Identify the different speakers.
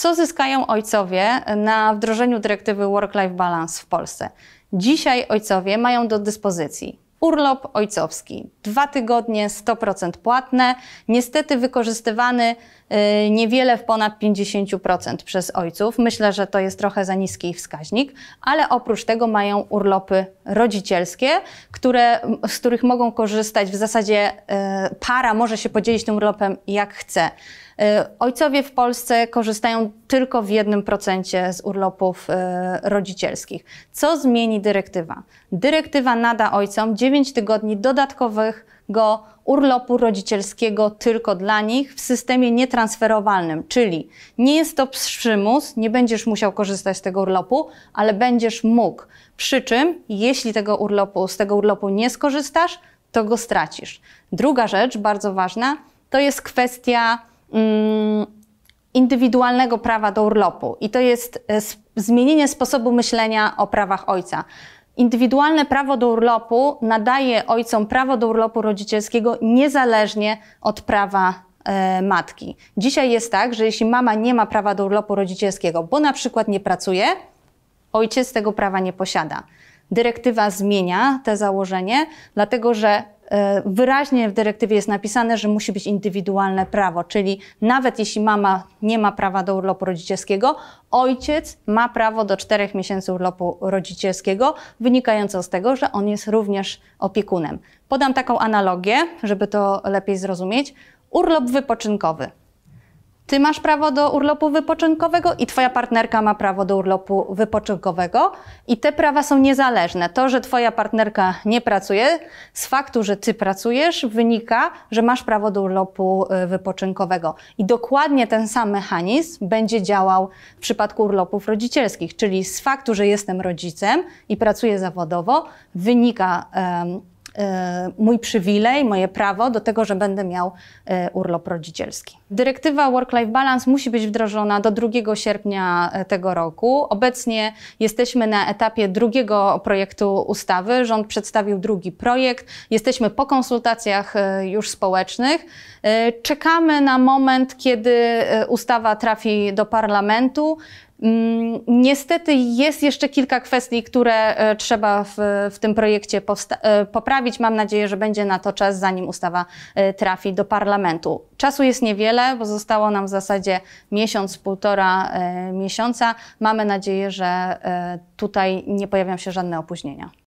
Speaker 1: Co zyskają ojcowie na wdrożeniu dyrektywy Work-Life Balance w Polsce? Dzisiaj ojcowie mają do dyspozycji urlop ojcowski, dwa tygodnie 100% płatne, niestety wykorzystywany Y, niewiele w ponad 50% przez ojców. Myślę, że to jest trochę za niski wskaźnik, ale oprócz tego mają urlopy rodzicielskie, które, z których mogą korzystać w zasadzie y, para może się podzielić tym urlopem jak chce. Y, ojcowie w Polsce korzystają tylko w jednym procencie z urlopów rodzicielskich. Co zmieni dyrektywa? Dyrektywa nada ojcom 9 tygodni dodatkowych urlopu rodzicielskiego tylko dla nich w systemie nietransferowalnym, czyli nie jest to przymus, nie będziesz musiał korzystać z tego urlopu, ale będziesz mógł. Przy czym, jeśli tego urlopu, z tego urlopu nie skorzystasz, to go stracisz. Druga rzecz, bardzo ważna, to jest kwestia mm, indywidualnego prawa do urlopu i to jest e, zmienienie sposobu myślenia o prawach ojca. Indywidualne prawo do urlopu nadaje ojcom prawo do urlopu rodzicielskiego niezależnie od prawa e, matki. Dzisiaj jest tak, że jeśli mama nie ma prawa do urlopu rodzicielskiego, bo na przykład nie pracuje, ojciec tego prawa nie posiada. Dyrektywa zmienia te założenie, dlatego że E, wyraźnie w dyrektywie jest napisane, że musi być indywidualne prawo, czyli nawet jeśli mama nie ma prawa do urlopu rodzicielskiego, ojciec ma prawo do czterech miesięcy urlopu rodzicielskiego, wynikające z tego, że on jest również opiekunem. Podam taką analogię, żeby to lepiej zrozumieć. Urlop wypoczynkowy ty masz prawo do urlopu wypoczynkowego i twoja partnerka ma prawo do urlopu wypoczynkowego i te prawa są niezależne. To, że twoja partnerka nie pracuje, z faktu, że ty pracujesz, wynika, że masz prawo do urlopu y, wypoczynkowego. I dokładnie ten sam mechanizm będzie działał w przypadku urlopów rodzicielskich, czyli z faktu, że jestem rodzicem i pracuję zawodowo, wynika um, E, mój przywilej, moje prawo do tego, że będę miał e, urlop rodzicielski. Dyrektywa Work-Life Balance musi być wdrożona do 2 sierpnia e, tego roku. Obecnie jesteśmy na etapie drugiego projektu ustawy. Rząd przedstawił drugi projekt. Jesteśmy po konsultacjach już społecznych. Czekamy na moment, kiedy ustawa trafi do parlamentu. Mm, niestety jest jeszcze kilka kwestii, które e, trzeba w, w tym projekcie e, poprawić. Mam nadzieję, że będzie na to czas, zanim ustawa e, trafi do parlamentu. Czasu jest niewiele, bo zostało nam w zasadzie miesiąc, półtora miesiąca. Mamy nadzieję, że tutaj nie pojawią się żadne opóźnienia.